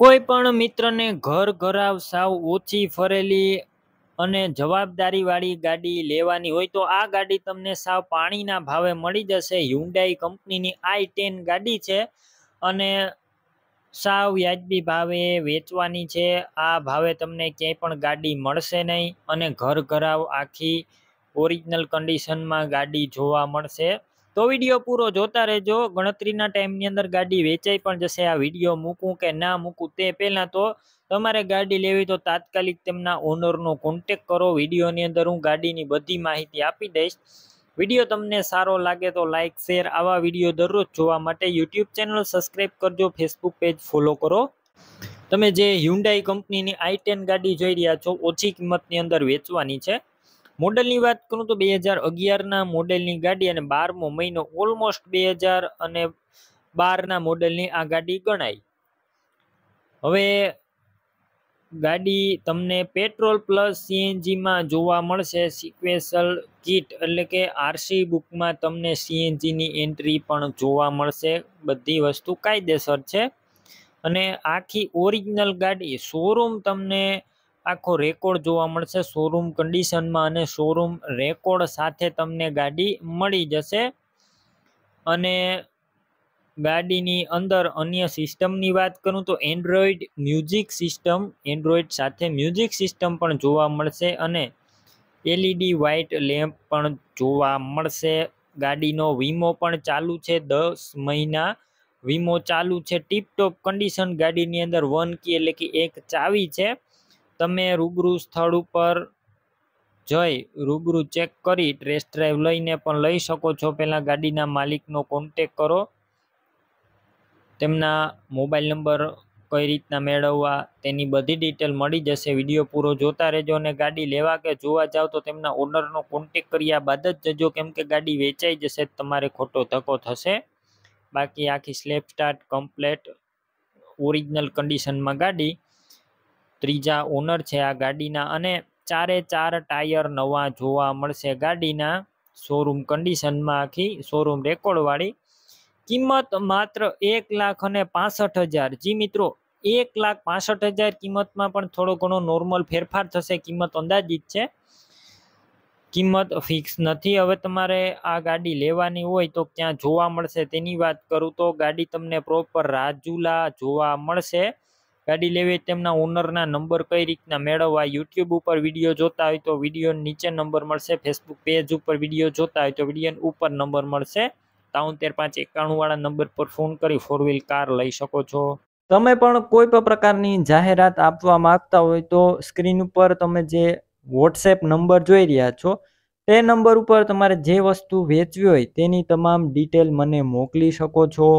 કોઈ પણ મિત્રને ઘર ઘરાવ સાવ ઓછી ફરેલી અને જવાબદારીવાળી ગાડી લેવાની હોય તો આ ગાડી તમને સાવ પાણીના ભાવે મળી જશે હ્યુન્ડાઈ કંપનીની આઈ ટેન ગાડી છે અને સાવ વ્યાજબી ભાવે વેચવાની છે આ ભાવે તમને ક્યાંય પણ ગાડી મળશે નહીં અને ઘર ઘરાવ આખી ઓરિજિનલ કન્ડિશનમાં ગાડી જોવા મળશે તો વિડીયો પૂરો જોતા રહેજો ગણતરીના ટાઈમની અંદર ગાડી વેચાઈ પણ જશે આ વિડીયો મૂકું કે ના મૂકું તે પહેલાં તો તમારે ગાડી લેવી તો તાત્કાલિક તેમના ઓનરનો કોન્ટેક કરો વિડીયોની અંદર હું ગાડીની બધી માહિતી આપી દઈશ વિડીયો તમને સારો લાગે તો લાઇક શેર આવા વિડીયો દરરોજ જોવા માટે યુટ્યુબ ચેનલ સબસ્ક્રાઈબ કરજો ફેસબુક પેજ ફોલો કરો તમે જે હ્યુન્ડાઈ કંપનીની આઈ ટેન ગાડી જોઈ રહ્યા છો ઓછી કિંમતની અંદર વેચવાની છે મોડલની વાત કરું તો બે હજાર અગિયારના મોડેલની ગાડી અને બારમો મહિનો ઓલમોસ્ટ બે હજાર અને બારના મોડલની આ ગાડી ગણાય હવે ગાડી તમને પેટ્રોલ પ્લસ સીએનજીમાં જોવા મળશે સિક્વેશલ કીટ એટલે કે આરસી બુકમાં તમને સીએનજીની એન્ટ્રી પણ જોવા મળશે બધી વસ્તુ કાયદેસર છે અને આખી ઓરિજિનલ ગાડી શોરૂમ તમને આખો રેકોર્ડ જોવા મળશે શોરૂમ કન્ડિશનમાં અને શોરૂમ રેકોર્ડ સાથે તમને ગાડી મળી જશે અને ગાડીની અંદર અન્ય સિસ્ટમની વાત કરું તો એન્ડ્રોઈડ મ્યુઝિક સિસ્ટમ એન્ડ્રોઈડ સાથે મ્યુઝિક સિસ્ટમ પણ જોવા મળશે અને એલઈડી વ્હાઇટ લેમ્પ પણ જોવા મળશે ગાડીનો વીમો પણ ચાલુ છે દસ મહિના વીમો ચાલુ છે ટીપટોપ કન્ડિશન ગાડીની અંદર વન કી એટલે કે એક ચાવી છે તમે રૂબરૂ સ્થળ ઉપર જઈ રૂબરૂ ચેક કરી ટેસ્ટ ડ્રાઈવ લઈને પણ લઈ શકો છો પહેલાં ગાડીના માલિકનો કોન્ટેક કરો તેમના મોબાઈલ નંબર કઈ રીતના મેળવવા તેની બધી ડિટેલ મળી જશે વિડીયો પૂરો જોતા રહેજો અને ગાડી લેવા કે જોવા જાઓ તો તેમના ઓનરનો કોન્ટેક કર્યા બાદ જ જજો કેમ કે ગાડી વેચાઈ જશે તમારે ખોટો ધક્કો થશે બાકી આખી સ્લેપ સ્ટાર્ટ કમ્પ્લેટ ઓરિજિનલ કન્ડિશનમાં ગાડી ત્રીજા ઓનર છે આ ગાડીના અને ચારે ચાર ટાયર નવા જોવા મળશે ગાડીના શોરૂમ કન્ડિશનમાં આખી શોરૂમ રેકોર્ડવાળી કિંમત માત્ર એક લાખ અને પાસઠ હજાર જી મિત્રો એક લાખ પાસઠ હજાર કિંમતમાં પણ થોડો ઘણો નોર્મલ ફેરફાર થશે કિંમત અંદાજિત છે કિંમત ફિક્સ નથી હવે તમારે આ ગાડી લેવાની હોય તો ક્યાં જોવા મળશે તેની વાત કરું તો ગાડી તમને પ્રોપર રાજુલા જોવા મળશે ગાડી લેવી તેમના ઓનરના નંબર કઈ રીતના મેળવવા યુટ્યુબ ઉપર વિડીયો જોતા હોય તો વિડીયો નીચે નંબર મળશે ફેસબુક પેજ ઉપર વિડીયો જોતા હોય તો વિડીયો ઉપર નંબર મળશે તાઉતેર પાંચ એકાણુંવાળા નંબર પર ફોન કરી ફોર વ્હીલ કાર લઈ શકો છો તમે પણ કોઈ પણ પ્રકારની જાહેરાત આપવા માંગતા હોય તો સ્ક્રીન ઉપર તમે જે વોટ્સએપ નંબર જોઈ રહ્યા છો તે નંબર ઉપર તમારે જે વસ્તુ વેચવી હોય તેની તમામ ડિટેલ મને મોકલી શકો છો